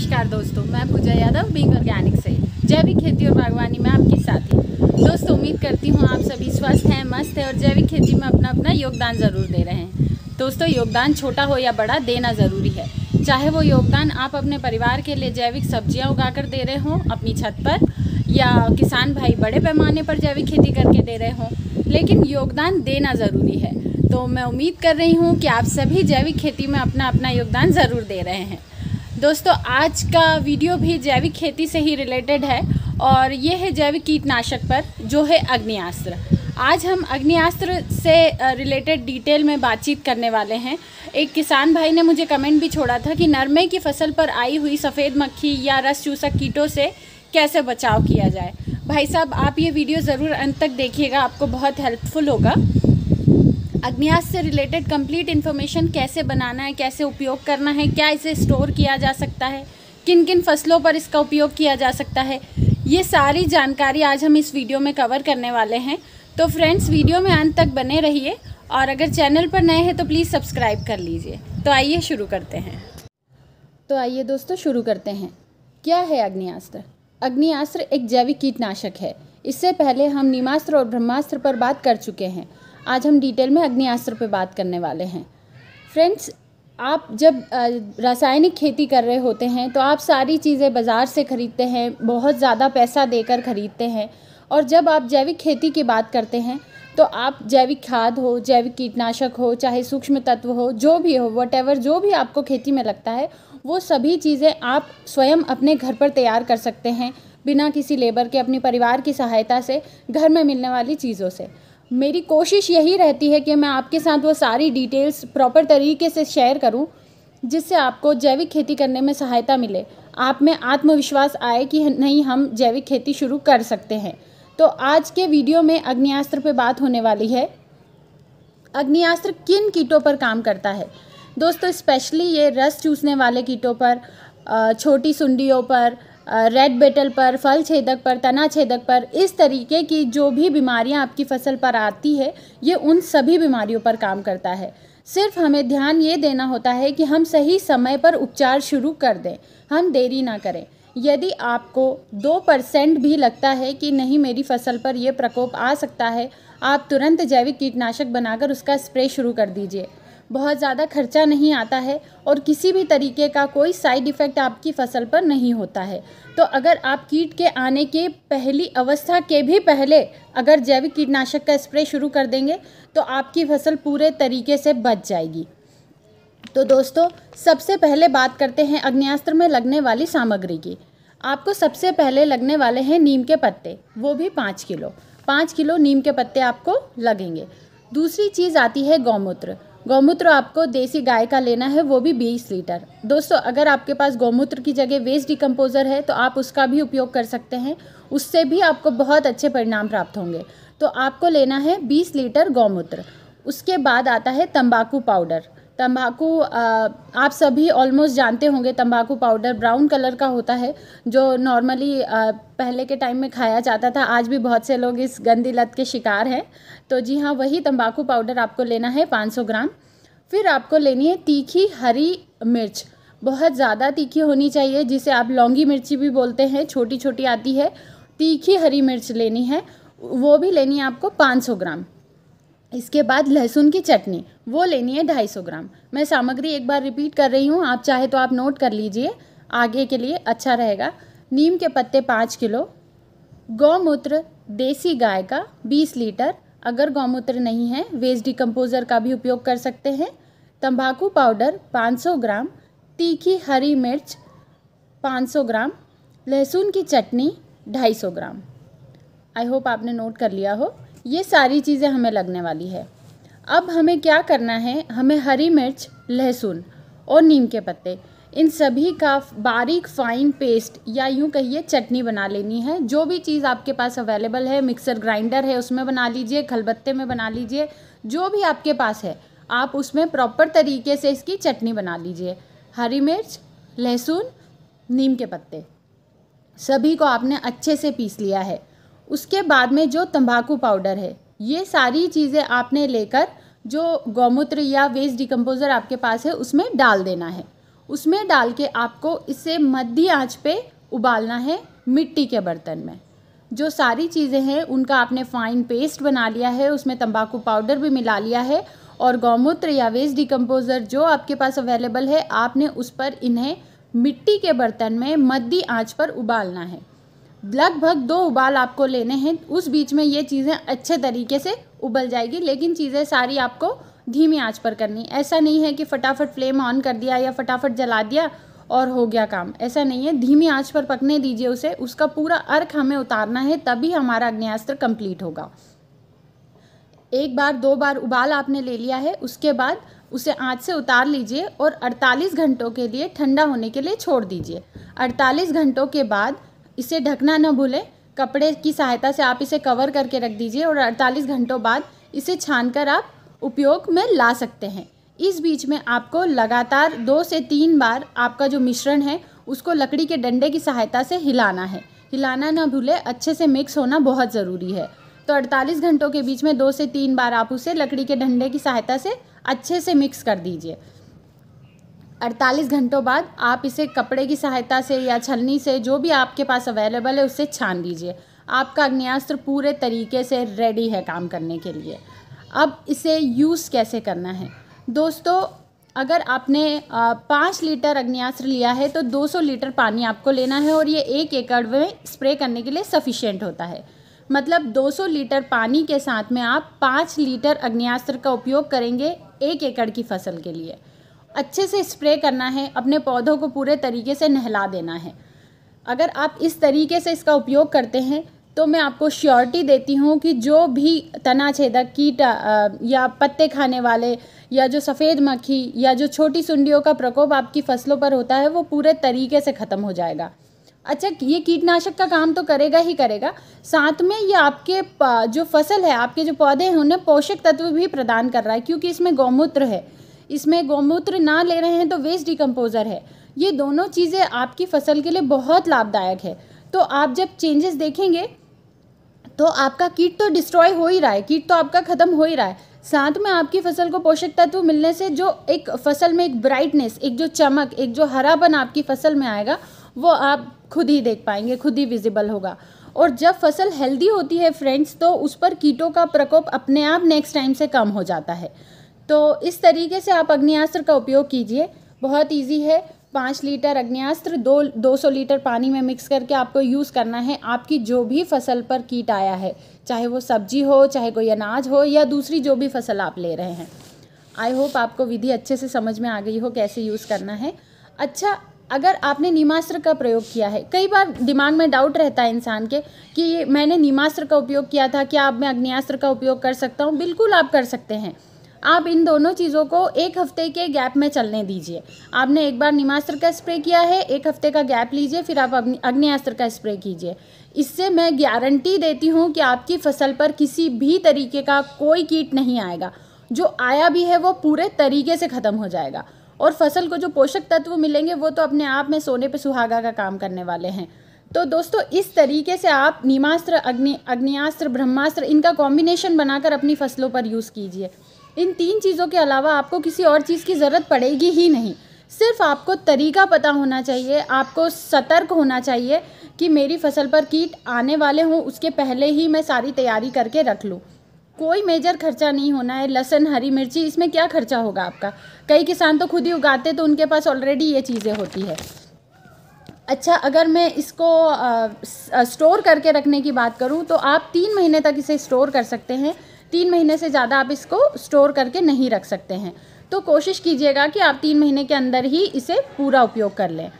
नमस्कार दोस्तों मैं पूजा यादव बिंग ऑर्गेनिक से जैविक खेती और बागवानी में आपके साथ ही दोस्तों उम्मीद करती हूँ आप सभी स्वस्थ हैं मस्त हैं और जैविक खेती में अपना अपना योगदान ज़रूर दे रहे हैं दोस्तों योगदान छोटा हो या बड़ा देना ज़रूरी है चाहे वो योगदान आप अपने परिवार के लिए जैविक सब्जियाँ कर दे रहे हों अपनी छत पर या किसान भाई बड़े पैमाने पर जैविक खेती करके दे रहे हों लेकिन योगदान देना ज़रूरी है तो मैं उम्मीद कर रही हूँ कि आप सभी जैविक खेती में अपना अपना योगदान ज़रूर दे रहे हैं दोस्तों आज का वीडियो भी जैविक खेती से ही रिलेटेड है और ये है जैविक कीटनाशक पर जो है अग्नियास्त्र आज हम अग्नियास्त्र से रिलेटेड डिटेल में बातचीत करने वाले हैं एक किसान भाई ने मुझे कमेंट भी छोड़ा था कि नरमे की फसल पर आई हुई सफ़ेद मक्खी या रस चूसक कीटों से कैसे बचाव किया जाए भाई साहब आप ये वीडियो ज़रूर अंत तक देखिएगा आपको बहुत हेल्पफुल होगा अग्नियास से रिलेटेड कंप्लीट इन्फॉर्मेशन कैसे बनाना है कैसे उपयोग करना है क्या इसे स्टोर किया जा सकता है किन किन फसलों पर इसका उपयोग किया जा सकता है ये सारी जानकारी आज हम इस वीडियो में कवर करने वाले हैं तो फ्रेंड्स वीडियो में अंत तक बने रहिए और अगर चैनल पर नए हैं तो प्लीज़ सब्सक्राइब कर लीजिए तो आइए शुरू करते हैं तो आइए दोस्तों शुरू करते हैं क्या है अग्नियास्त्र अग्नियास्त्र एक जैविक कीटनाशक है इससे पहले हम निमास्त्र और ब्रह्मास्त्र पर बात कर चुके हैं आज हम डिटेल में अग्निहास्त्र पे बात करने वाले हैं फ्रेंड्स आप जब रासायनिक खेती कर रहे होते हैं तो आप सारी चीज़ें बाज़ार से ख़रीदते हैं बहुत ज़्यादा पैसा देकर ख़रीदते हैं और जब आप जैविक खेती की बात करते हैं तो आप जैविक खाद हो जैविक कीटनाशक हो चाहे सूक्ष्म तत्व हो जो भी हो वट जो भी आपको खेती में लगता है वो सभी चीज़ें आप स्वयं अपने घर पर तैयार कर सकते हैं बिना किसी लेबर के अपने परिवार की सहायता से घर में मिलने वाली चीज़ों से मेरी कोशिश यही रहती है कि मैं आपके साथ वो सारी डिटेल्स प्रॉपर तरीके से शेयर करूं जिससे आपको जैविक खेती करने में सहायता मिले आप में आत्मविश्वास आए कि नहीं हम जैविक खेती शुरू कर सकते हैं तो आज के वीडियो में अग्नियास्त्र पे बात होने वाली है अग्नियास्त्र किन कीटों पर काम करता है दोस्तों स्पेशली ये रस चूसने वाले कीटों पर छोटी सुंडियों पर रेड बेटल पर फल छेदक पर तना छेदक पर इस तरीके की जो भी बीमारियां आपकी फसल पर आती है ये उन सभी बीमारियों पर काम करता है सिर्फ हमें ध्यान ये देना होता है कि हम सही समय पर उपचार शुरू कर दें हम देरी ना करें यदि आपको दो परसेंट भी लगता है कि नहीं मेरी फसल पर यह प्रकोप आ सकता है आप तुरंत जैविक कीटनाशक बनाकर उसका स्प्रे शुरू कर दीजिए बहुत ज़्यादा खर्चा नहीं आता है और किसी भी तरीके का कोई साइड इफ़ेक्ट आपकी फसल पर नहीं होता है तो अगर आप कीट के आने के पहली अवस्था के भी पहले अगर जैविक कीटनाशक का स्प्रे शुरू कर देंगे तो आपकी फसल पूरे तरीके से बच जाएगी तो दोस्तों सबसे पहले बात करते हैं अग्नियास्त्र में लगने वाली सामग्री की आपको सबसे पहले लगने वाले हैं नीम के पत्ते वो भी पाँच किलो पाँच किलो नीम के पत्ते आपको लगेंगे दूसरी चीज़ आती है गौमूत्र गौमूत्र आपको देसी गाय का लेना है वो भी 20 लीटर दोस्तों अगर आपके पास गौमूत्र की जगह वेस्ट डिकम्पोज़र है तो आप उसका भी उपयोग कर सकते हैं उससे भी आपको बहुत अच्छे परिणाम प्राप्त होंगे तो आपको लेना है 20 लीटर गौमूत्र उसके बाद आता है तंबाकू पाउडर तंबाकू आप सभी ऑलमोस्ट जानते होंगे तंबाकू पाउडर ब्राउन कलर का होता है जो नॉर्मली पहले के टाइम में खाया जाता था आज भी बहुत से लोग इस गंदी लत के शिकार हैं तो जी हाँ वही तंबाकू पाउडर आपको लेना है 500 ग्राम फिर आपको लेनी है तीखी हरी मिर्च बहुत ज़्यादा तीखी होनी चाहिए जिसे आप लौंगी मिर्ची भी बोलते हैं छोटी छोटी आती है तीखी हरी मिर्च लेनी है वो भी लेनी है आपको 500 ग्राम इसके बाद लहसुन की चटनी वो लेनी है सौ ग्राम मैं सामग्री एक बार रिपीट कर रही हूँ आप चाहे तो आप नोट कर लीजिए आगे के लिए अच्छा रहेगा नीम के पत्ते पाँच किलो गौमूत्र देसी गाय का बीस लीटर अगर गौमूत्र नहीं है वेस्ट डिकम्पोज़र का भी उपयोग कर सकते हैं तंबाकू पाउडर 500 ग्राम तीखी हरी मिर्च 500 ग्राम लहसुन की चटनी 250 ग्राम आई होप आपने नोट कर लिया हो ये सारी चीज़ें हमें लगने वाली है अब हमें क्या करना है हमें हरी मिर्च लहसुन और नीम के पत्ते इन सभी का बारीक फाइन पेस्ट या यूं कहिए चटनी बना लेनी है जो भी चीज़ आपके पास अवेलेबल है मिक्सर ग्राइंडर है उसमें बना लीजिए खलबत्ते में बना लीजिए जो भी आपके पास है आप उसमें प्रॉपर तरीके से इसकी चटनी बना लीजिए हरी मिर्च लहसुन नीम के पत्ते सभी को आपने अच्छे से पीस लिया है उसके बाद में जो तंबाकू पाउडर है ये सारी चीज़ें आपने लेकर जो गौमूत्र या वेस्ट डिकम्पोज़र आपके पास है उसमें डाल देना है उसमें डाल के आपको इसे मध्य आंच पे उबालना है मिट्टी के बर्तन में जो सारी चीज़ें हैं उनका आपने फाइन पेस्ट बना लिया है उसमें तंबाकू पाउडर भी मिला लिया है और गौमूत्र या वेस्ट डिकम्पोज़र जो आपके पास अवेलेबल है आपने उस पर इन्हें मिट्टी के बर्तन में मध्य आंच पर उबालना है लगभग दो उबाल आपको लेने हैं उस बीच में ये चीज़ें अच्छे तरीके से उबल जाएगी लेकिन चीज़ें सारी आपको धीमी आंच पर करनी ऐसा नहीं है कि फटाफट फ्लेम ऑन कर दिया या फटाफट जला दिया और हो गया काम ऐसा नहीं है धीमी आंच पर पकने दीजिए उसे उसका पूरा अर्क हमें उतारना है तभी हमारा अग्नियास्त्र कंप्लीट होगा एक बार दो बार उबाल आपने ले लिया है उसके बाद उसे आँच से उतार लीजिए और 48 घंटों के लिए ठंडा होने के लिए छोड़ दीजिए 48 घंटों के बाद इसे ढकना न भूलें कपड़े की सहायता से आप इसे कवर करके रख दीजिए और 48 घंटों बाद इसे छानकर आप उपयोग में ला सकते हैं इस बीच में आपको लगातार दो से तीन बार आपका जो मिश्रण है उसको लकड़ी के डंडे की सहायता से हिलाना है हिलाना ना भूले अच्छे से मिक्स होना बहुत ज़रूरी है तो 48 घंटों के बीच में दो से तीन बार आप उसे लकड़ी के डंडे की सहायता से अच्छे से मिक्स कर दीजिए अड़तालीस घंटों बाद आप इसे कपड़े की सहायता से या छलनी से जो भी आपके पास अवेलेबल है उससे छान लीजिए आपका अग्नियास्त्र पूरे तरीके से रेडी है काम करने के लिए अब इसे यूज़ कैसे करना है दोस्तों अगर आपने पाँच लीटर अग्नियास्त्र लिया है तो 200 लीटर पानी आपको लेना है और ये एक एकड़ में स्प्रे करने के लिए सफिशेंट होता है मतलब 200 लीटर पानी के साथ में आप पाँच लीटर अग्नियास्त्र का उपयोग करेंगे एक एकड़ की फसल के लिए अच्छे से स्प्रे करना है अपने पौधों को पूरे तरीके से नहला देना है अगर आप इस तरीके से इसका उपयोग करते हैं तो मैं आपको श्योरिटी देती हूँ कि जो भी तना छेदक कीट या पत्ते खाने वाले या जो सफ़ेद मक्खी या जो छोटी सुंडियों का प्रकोप आपकी फसलों पर होता है वो पूरे तरीके से ख़त्म हो जाएगा अच्छा ये कीटनाशक का काम तो करेगा ही करेगा साथ में ये आपके जो फसल है आपके जो पौधे हैं उन्हें पोषक तत्व भी प्रदान कर रहा है क्योंकि इसमें गौमूत्र है इसमें गौमूत्र ना ले रहे हैं तो वेस्ट डिकम्पोज़र है ये दोनों चीज़ें आपकी फसल के लिए बहुत लाभदायक है तो आप जब चेंजेस देखेंगे तो आपका कीट तो डिस्ट्रॉय हो ही रहा है कीट तो आपका ख़त्म हो ही रहा है साथ में आपकी फसल को पोषक तत्व मिलने से जो एक फसल में एक ब्राइटनेस एक जो चमक एक जो हरापन आपकी फसल में आएगा वो आप खुद ही देख पाएंगे खुद ही विजिबल होगा और जब फसल हेल्दी होती है फ्रेंड्स तो उस पर कीटों का प्रकोप अपने आप नेक्स्ट टाइम से कम हो जाता है तो इस तरीके से आप अग्नियास्त्र का उपयोग कीजिए बहुत ईजी है पाँच लीटर अग्नियास्त्र दो दो सौ लीटर पानी में मिक्स करके आपको यूज़ करना है आपकी जो भी फसल पर कीट आया है चाहे वो सब्जी हो चाहे कोई अनाज हो या दूसरी जो भी फसल आप ले रहे हैं आई होप आपको विधि अच्छे से समझ में आ गई हो कैसे यूज़ करना है अच्छा अगर आपने नीमास्त्र का प्रयोग किया है कई बार दिमाग में डाउट रहता है इंसान के कि मैंने नीमास्त्र का उपयोग किया था क्या अब मैं अग्नियास्त्र का उपयोग कर सकता हूँ बिल्कुल आप कर सकते हैं आप इन दोनों चीज़ों को एक हफ्ते के गैप में चलने दीजिए आपने एक बार निमास्त्र का स्प्रे किया है एक हफ्ते का गैप लीजिए फिर आप अग्नियास्त्र का स्प्रे कीजिए इससे मैं गारंटी देती हूँ कि आपकी फसल पर किसी भी तरीके का कोई कीट नहीं आएगा जो आया भी है वो पूरे तरीके से ख़त्म हो जाएगा और फसल को जो पोषक तत्व मिलेंगे वो तो अपने आप में सोने पर सुहागा का काम करने वाले हैं तो दोस्तों इस तरीके से आप नीमास्त्र अग्नि अग्नियास्त्र ब्रह्मास्त्र इनका कॉम्बिनेशन बनाकर अपनी फसलों पर यूज़ कीजिए इन तीन चीज़ों के अलावा आपको किसी और चीज़ की ज़रूरत पड़ेगी ही नहीं सिर्फ आपको तरीका पता होना चाहिए आपको सतर्क होना चाहिए कि मेरी फसल पर कीट आने वाले हों उसके पहले ही मैं सारी तैयारी करके रख लूँ कोई मेजर खर्चा नहीं होना है लहसन हरी मिर्ची इसमें क्या खर्चा होगा आपका कई किसान तो खुद ही उगाते तो उनके पास ऑलरेडी ये चीज़ें होती है अच्छा अगर मैं इसको आ, स्टोर करके रखने की बात करूँ तो आप तीन महीने तक इसे स्टोर कर सकते हैं तीन महीने से ज़्यादा आप इसको स्टोर करके नहीं रख सकते हैं तो कोशिश कीजिएगा कि आप तीन महीने के अंदर ही इसे पूरा उपयोग कर लें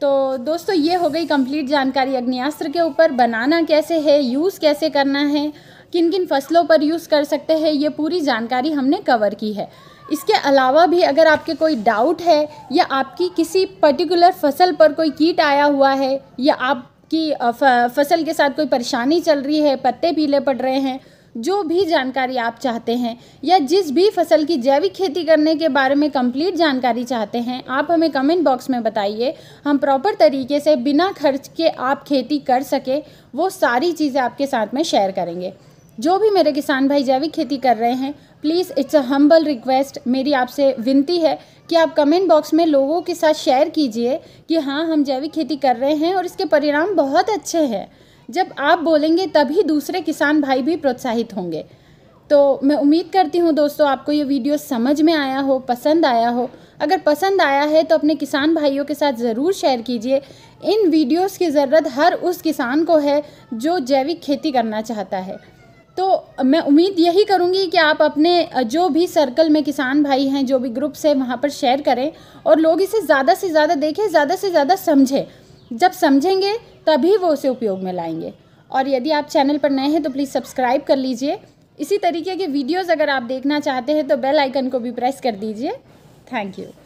तो दोस्तों ये हो गई कंप्लीट जानकारी अग्नियास्त्र के ऊपर बनाना कैसे है यूज़ कैसे करना है किन किन फसलों पर यूज़ कर सकते हैं ये पूरी जानकारी हमने कवर की है इसके अलावा भी अगर आपके कोई डाउट है या आपकी किसी पर्टिकुलर फसल पर कोई कीट आया हुआ है या आपकी फसल के साथ कोई परेशानी चल रही है पत्ते पीले पड़ रहे हैं जो भी जानकारी आप चाहते हैं या जिस भी फसल की जैविक खेती करने के बारे में कंप्लीट जानकारी चाहते हैं आप हमें कमेंट बॉक्स में बताइए हम प्रॉपर तरीके से बिना खर्च के आप खेती कर सके वो सारी चीज़ें आपके साथ में शेयर करेंगे जो भी मेरे किसान भाई जैविक खेती कर रहे हैं please it's a humble request मेरी आपसे विनती है कि आप कमेंट बॉक्स में लोगों के साथ शेयर कीजिए कि हाँ हम जैविक खेती कर रहे हैं और इसके परिणाम बहुत अच्छे हैं जब आप बोलेंगे तभी दूसरे किसान भाई भी प्रोत्साहित होंगे तो मैं उम्मीद करती हूँ दोस्तों आपको ये वीडियो समझ में आया हो पसंद आया हो अगर पसंद आया है तो अपने किसान भाइयों के साथ ज़रूर शेयर कीजिए इन वीडियोस की ज़रूरत हर उस किसान को है जो जैविक खेती करना चाहता है तो मैं उम्मीद यही करूँगी कि आप अपने जो भी सर्कल में किसान भाई हैं जो भी ग्रुप्स हैं वहाँ पर शेयर करें और लोग इसे ज़्यादा से ज़्यादा देखें ज़्यादा से ज़्यादा समझें जब समझेंगे तभी वो उसे उपयोग में लाएंगे और यदि आप चैनल पर नए हैं तो प्लीज़ सब्सक्राइब कर लीजिए इसी तरीके के वीडियोस अगर आप देखना चाहते हैं तो बेल आइकन को भी प्रेस कर दीजिए थैंक यू